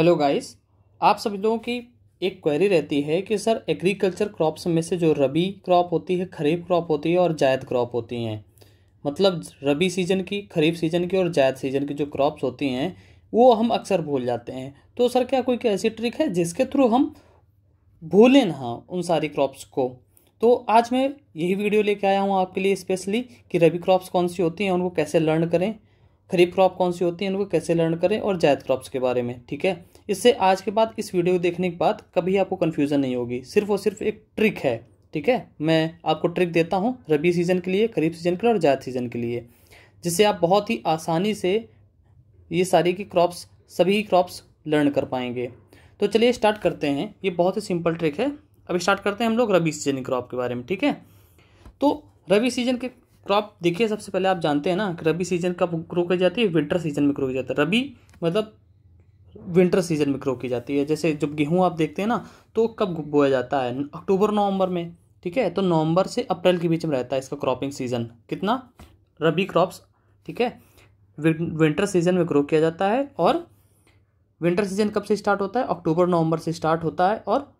hello guys आप सब लोगों की एक क्वेरी रहती है कि सर एग्रीकल्चर क्रॉप्स में से जो रबी क्रॉप होती है खरीफ क्रॉप होती है और जायद क्रॉप होती हैं मतलब रबी सीजन की खरीफ सीजन की और जायद सीजन की जो क्रॉप्स होती हैं वो हम अक्सर भूल जाते हैं तो सर क्या कोई क्या ऐसी ट्रिक है जिसके थ्रू हम भूलें ना उन सारी क्रॉप्स को तो आज मैं यही वीडियो लेके आया हूँ आपके लिए स्पेशली कि रबी क्रॉप्स कौन सी होती हैं उनको कैसे लर्न करें खरीफ क्रॉप कौन सी होती है उनको कैसे लर्न करें और जायद क्रॉप्स के बारे में ठीक है इससे आज के बाद इस वीडियो को देखने के बाद कभी आपको कन्फ्यूज़न नहीं होगी सिर्फ और सिर्फ एक ट्रिक है ठीक है मैं आपको ट्रिक देता हूँ रबी सीज़न के लिए खरीफ सीज़न के लिए और जायद सीज़न के लिए जिससे आप बहुत ही आसानी से ये सारी की क्रॉप्स सभी क्रॉप्स लर्न कर पाएंगे तो चलिए स्टार्ट करते हैं ये बहुत ही सिंपल ट्रिक है अब स्टार्ट करते हैं हम लोग रबी सीजन क्रॉप के बारे में ठीक है तो रबी सीजन के क्रॉप तो देखिए सबसे पहले आप जानते हैं ना कि रबी सीजन कब ग्रो की जाती है विंटर सीजन में ग्रो की जाती है रबी मतलब विंटर सीजन में ग्रो की जाती है जैसे जब गेहूँ आप देखते हैं ना तो कब बोया जाता है अक्टूबर नवंबर में ठीक है तो नवंबर से अप्रैल के बीच में रहता है इसका क्रॉपिंग सीजन कितना रबी क्रॉप्स ठीक है विंटर सीजन में ग्रो किया जाता है और विंटर सीजन कब से स्टार्ट होता है अक्टूबर नवंबर से स्टार्ट होता है और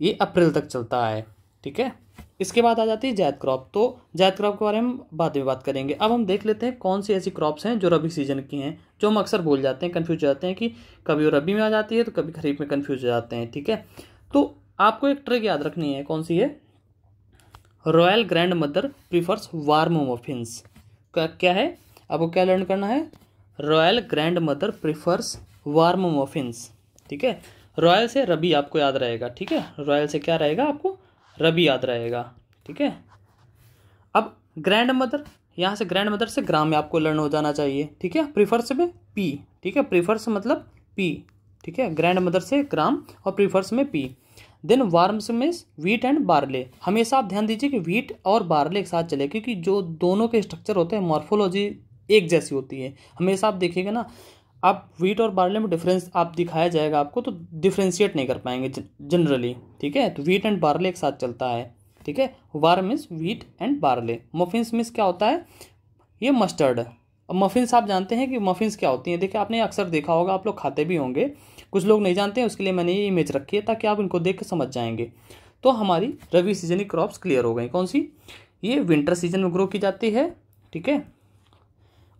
ये अप्रैल तक चलता है ठीक है इसके बाद आ जाती है जैद क्रॉप तो जैद क्रॉप के बारे में बाद में बात करेंगे अब हम देख लेते हैं कौन सी ऐसी क्रॉप्स हैं जो रबी सीजन की हैं जो हम अक्सर भूल जाते हैं कन्फ्यूज हो जाते हैं कि कभी वो रबी में आ जाती है तो कभी खरीफ में कन्फ्यूज हो जाते हैं ठीक है तो आपको एक ट्रिक याद रखनी है कौन सी है royal grand mother prefers warm muffins क्या है आपको क्या लर्न करना है royal grand mother prefers warm muffins ठीक है रॉयल से रबी आपको याद रहेगा ठीक है रॉयल से क्या रहेगा आपको रवि याद रहेगा ठीक है अब ग्रैंड मदर यहाँ से ग्रैंड मदर से ग्राम में आपको लर्न हो जाना चाहिए ठीक है प्रीफर्स में पी ठीक है प्रीफर्स मतलब पी ठीक है ग्रैंड मदर से ग्राम और प्रीफर्स में पी देन वार्म्स में व्हीट एंड बार्ले हमेशा आप ध्यान दीजिए कि व्हीट और बार्ले एक साथ चले क्योंकि जो दोनों के स्ट्रक्चर होते हैं मॉर्फोलॉजी एक जैसी होती है हमेशा आप देखिएगा ना आप वीट और बार्ले में डिफरेंस आप दिखाया जाएगा आपको तो डिफ्रेंशिएट नहीं कर पाएंगे जनरली ठीक है तो वीट एंड बार्ले एक साथ चलता है ठीक है warm means wheat and barley muffins means क्या होता है ये मस्टर्ड अब मफिन्स आप जानते हैं कि मफिन्स क्या होती हैं देखिए आपने अक्सर देखा होगा आप लोग खाते भी होंगे कुछ लोग नहीं जानते हैं उसके लिए मैंने ये इमेज रखी है ताकि आप इनको देख के समझ जाएंगे तो हमारी रबी सीजन की क्रॉप्स क्लियर हो गई कौन सी ये विंटर सीजन में ग्रो की जाती है ठीक है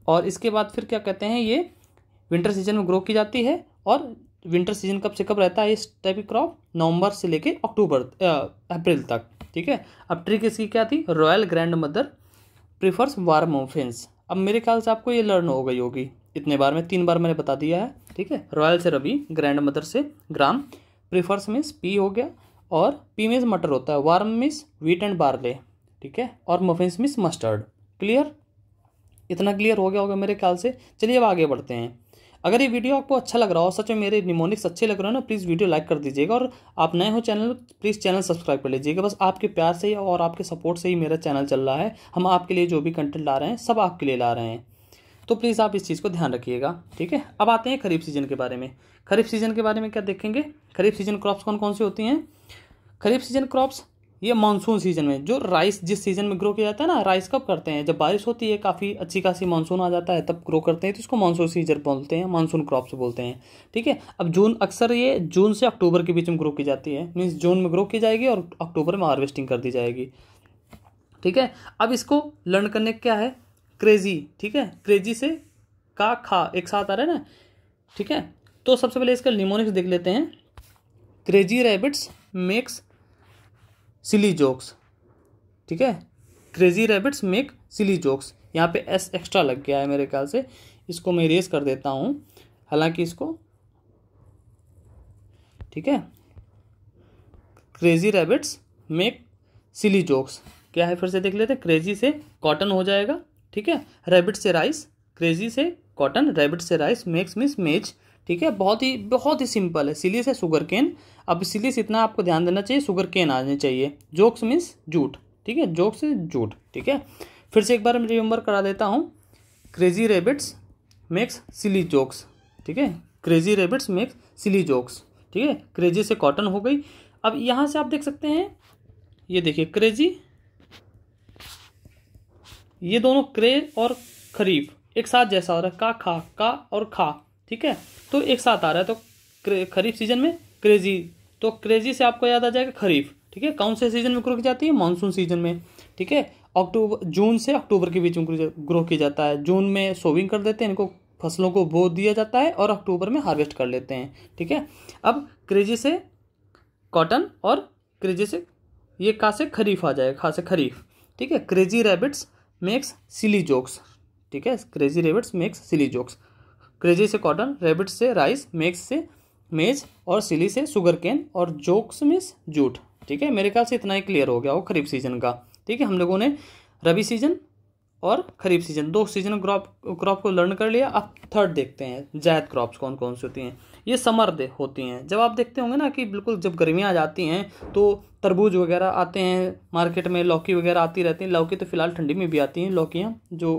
और इसके बाद फिर क्या कहते हैं ये विंटर सीजन में ग्रो की जाती है और विंटर सीजन कब से कब रहता है इस टाइप की क्रॉप नवंबर से लेके अक्टूबर अप्रैल तक ठीक है अब ट्रिक इसकी क्या थी royal grand mother prefers warm offence अब मेरे ख्याल से आपको ये लर्न हो गई होगी इतने बार में तीन बार मैंने बता दिया है ठीक है रॉयल से रवि ग्रैंड मदर से ग्राम प्रीफर्स मीन्स पी हो गया और पी मीन्स मटर होता है warm means wheat and barley ठीक है और मफिन्स मीन्स मस्टर्ड क्लियर इतना क्लियर हो गया होगा मेरे ख्याल से चलिए अब आगे बढ़ते हैं अगर ये वीडियो आपको अच्छा लग रहा हो सच में मेरे निमोनिक्स अच्छे लग रहे हो ना प्लीज़ वीडियो लाइक कर दीजिएगा और आप नए हो चैनल प्लीज़ चैनल सब्सक्राइब कर लीजिएगा बस आपके प्यार से और आपके सपोर्ट से ही मेरा चैनल चल रहा है हम आपके लिए जो भी कंटेंट ला रहे हैं सब आपके लिए ला रहे हैं तो प्लीज़ आप इस चीज़ को ध्यान रखिएगा ठीक है अब आते हैं खरीफ सीजन के बारे में खरीफ सीजन के बारे में क्या देखेंगे खरीफ सीजन क्रॉप्स कौन कौन सी होती हैं खरीफ सीजन क्रॉप्स ये मानसून सीजन में जो राइस जिस सीजन में ग्रो किया जाता है ना राइस कब करते हैं जब बारिश होती है काफ़ी अच्छी खासी मानसून आ जाता है तब ग्रो करते हैं तो इसको मानसून सीजन बोलते हैं मानसून क्रॉप्स बोलते हैं ठीक है अब जून अक्सर ये जून से अक्टूबर के बीच में ग्रो की जाती है मीन्स जून में ग्रो की जाएगी और अक्टूबर में हार्वेस्टिंग कर दी जाएगी ठीक है अब इसको लर्न करने क्या है क्रेजी ठीक है क्रेजी से का खा एक साथ आ रहा है ना ठीक है तो सबसे पहले इसका निमोनिक्स देख लेते हैं crazy rabbits makes silly jokes ठीक है crazy rabbits make silly jokes यहाँ पे एस एक्स्ट्रा लग गया है मेरे ख्याल से इसको मैं रेस कर देता हूँ हालांकि इसको ठीक है crazy rabbits make silly jokes क्या है फिर से देख लेते हैं क्रेजी से कॉटन हो जाएगा ठीक है रैबिट से राइस क्रेजी से कॉटन रैबिट से राइस मेक्स मिस मेज ठीक है बहुत ही बहुत ही सिंपल है सिलिस है सुगर केन अब सिलिस इतना आपको ध्यान देना चाहिए सुगर केन आने चाहिए जोक्स मीन्स जूट ठीक है जोक्स जूट ठीक है फिर से एक बार मैं रिम्बर करा देता हूँ crazy rabbits makes silly jokes ठीक है crazy rabbits makes silly jokes ठीक है क्रेजी से कॉटन हो गई अब यहाँ से आप देख सकते हैं ये देखिए क्रेजी ये दोनों क्रेज और खरीफ एक साथ जैसा हो रहा है का खा का और खा ठीक है तो एक साथ आ रहा है तो खरीफ सीजन में क्रेजी तो क्रेजी से आपको याद आ जाएगा खरीफ ठीक है कौन से सीजन में ग्रो की जाती है मानसून सीजन में ठीक है अक्टूबर जून से अक्टूबर के बीच में ग्रो किया जाता है जून में सोविंग कर देते हैं इनको फसलों को बो दिया जाता है और अक्टूबर में हार्वेस्ट कर लेते हैं ठीक है अब क्रेजी से कॉटन और क्रेजी से ये कहा से खरीफ आ जाएगा खास खरीफ ठीक है crazy rabbits makes silly jokes ठीक है crazy rabbits makes silly jokes crazy से कॉटन रेबिट से राइस मेक्स से मेज और सिली से शुगर केन और जोक्स में जूट ठीक है मेरे ख्याल से इतना ही क्लियर हो गया वो खरीफ सीजन का ठीक है हम लोगों ने रबी सीजन और खरीफ सीजन दो सीजन क्रॉप क्रॉप को लर्न कर लिया अब थर्ड देखते हैं जायद क्रॉप्स कौन कौन सी होती हैं ये समर दे होती हैं जब आप देखते होंगे ना कि बिल्कुल जब गर्मियाँ आ जाती हैं तो तरबूज वगैरह आते हैं मार्केट में लौकी वगैरह आती रहती हैं लौकी तो फिलहाल ठंडी में भी आती हैं लौकियाँ जो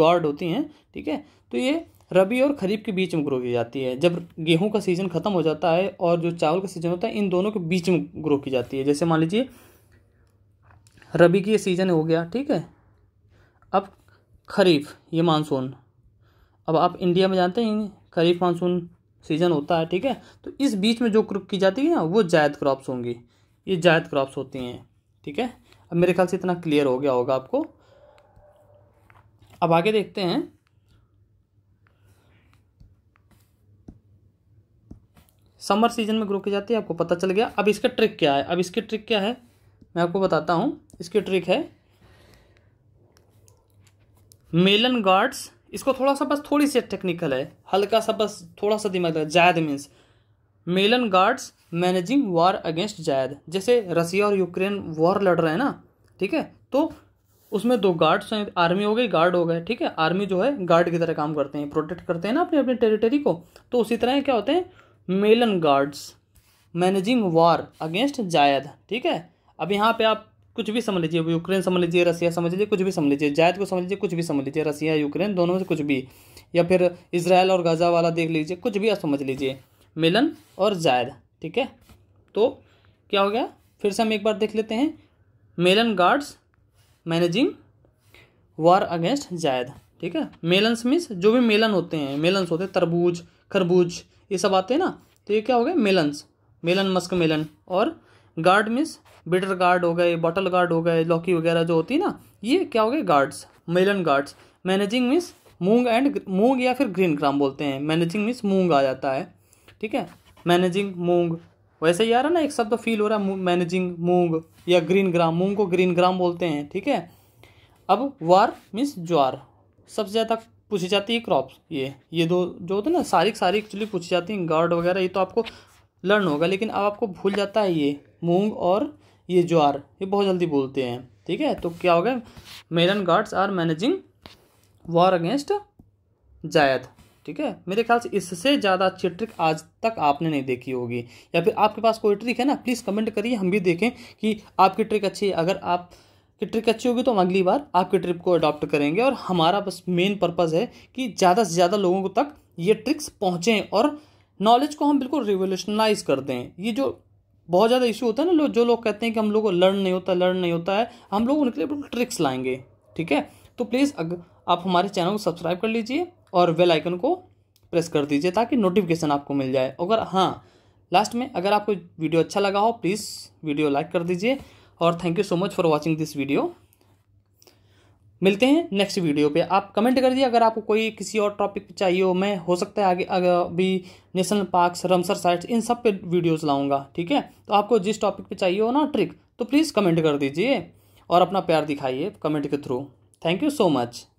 गॉड होती हैं ठीक है तो ये रबी और खरीफ के बीच में ग्रो की जाती है जब गेहूं का सीज़न ख़त्म हो जाता है और जो चावल का सीज़न होता है इन दोनों के बीच में ग्रो की जाती है जैसे मान लीजिए रबी की ये सीज़न हो गया ठीक है अब खरीफ ये मानसून अब आप इंडिया में जानते हैं खरीफ मानसून सीज़न होता है ठीक है तो इस बीच में जो क्रॉप की जाती है ना वो जायद क्रॉप्स होंगी ये जायद क्रॉप्स होती हैं ठीक है अब मेरे ख्याल से इतना क्लियर हो गया होगा आपको अब आगे देखते हैं समर सीजन में ग्रो की जाती है आपको पता चल गया अब इसका ट्रिक क्या है अब इसकी ट्रिक क्या है मैं आपको बताता हूँ इसकी ट्रिक है मेलन गार्ड्स इसको थोड़ा सा बस थोड़ी सी टेक्निकल है हल्का सा बस थोड़ा सा दिमाग zaid means melon gourds managing war against zaid जैसे रसिया और यूक्रेन वॉर लड़ रहे हैं ना ठीक है तो उसमें दो गार्ड्स हैं आर्मी हो गई गार्ड हो गए ठीक है आर्मी जो है गार्ड की तरह काम करते हैं प्रोटेक्ट करते हैं ना अपने अपने टेरिटरी को तो उसी तरह क्या होते हैं melon gourds managing war against zaid ठीक है अब यहाँ पे आप कुछ भी समझ लीजिए यूक्रेन समझ लीजिए रसिया समझ लीजिए कुछ भी समझ लीजिए जायद को समझ लीजिए कुछ भी समझ लीजिए रसिया यूक्रेन दोनों में से कुछ भी या फिर इसराइल और गाजा वाला देख लीजिए कुछ भी आप समझ लीजिए मिलन और जायद ठीक है तो क्या हो गया फिर से हम एक बार देख लेते हैं melon gourds managing war against zaid ठीक है मेलन्स मीन्स जो भी मेलन होते हैं मेलन्स होते हैं तरबूज खरबूज ये सब आते हैं ना तो ये क्या हो गए मेलन्स मेलन मस्क मेलन और गार्ड मीन्स बिटर गार्ड हो गए बॉटल गार्ड हो गए लौकी वगैरह जो होती है ना ये क्या हो गए gourds melon gourds managing means moong and moong या फिर ग्रीन ग्राम बोलते हैं मैनेजिंग मीन्स मूंग आ जाता है ठीक है मैनेजिंग मूंग वैसे ही आ रहा ना एक शब्द तो फील हो रहा है मैनेजिंग मूंग या ग्रीन ग्राम मूंग को ग्रीन ग्राम बोलते हैं ठीक है अब वार मीन्स ज्वार सबसे ज़्यादा पूछी जाती है क्रॉप ये ये दो जो होते हैं ना सारी सारी एक्चुअली पूछी जाती है गार्ड वगैरह ये तो आपको लर्न होगा लेकिन अब आपको भूल जाता है ये मूंग और ये ज्वार ये बहुत जल्दी बोलते हैं ठीक है तो क्या हो गया melon gourds are managing war against zaid ठीक है मेरे ख्याल से इससे ज़्यादा अच्छी ट्रिक आज तक आपने नहीं देखी होगी या फिर आपके पास कोई ट्रिक है ना प्लीज़ कमेंट करिए हम भी देखें कि आपकी ट्रिक अच्छी है अगर आप कि ट्रिक अच्छी होगी तो हम अगली बार आपकी ट्रिप को अडॉप्ट करेंगे और हमारा बस मेन पर्पज़ है कि ज़्यादा से ज़्यादा लोगों तक ये ट्रिक्स पहुँचें और नॉलेज को हम बिल्कुल रिवोल्यूशनलाइज कर दें ये जो बहुत ज़्यादा इशू होता है ना लोग जो लोग कहते हैं कि हम लोग को लर्न नहीं होता लर्न नहीं होता है हम लोग उनके लिए बिल्कुल ट्रिक्स लाएंगे ठीक है तो प्लीज़ अगर आप हमारे चैनल को सब्सक्राइब कर लीजिए और वेल आइकन को प्रेस कर दीजिए ताकि नोटिफिकेशन आपको मिल जाए अगर हाँ लास्ट में अगर आपको वीडियो अच्छा लगा हो प्लीज़ वीडियो लाइक कर दीजिए और thank you so much for watching this video मिलते हैं नेक्स्ट वीडियो पे आप कमेंट कर दिए अगर आपको कोई किसी और टॉपिक चाहिए हो मैं हो सकता है आगे अगर भी नेशनल पार्क्स रमसर साइट्स इन सब पे वीडियोस लाऊंगा ठीक है तो आपको जिस टॉपिक पे चाहिए हो ना ट्रिक तो प्लीज़ कमेंट कर दीजिए और अपना प्यार दिखाइए कमेंट के through thank you so much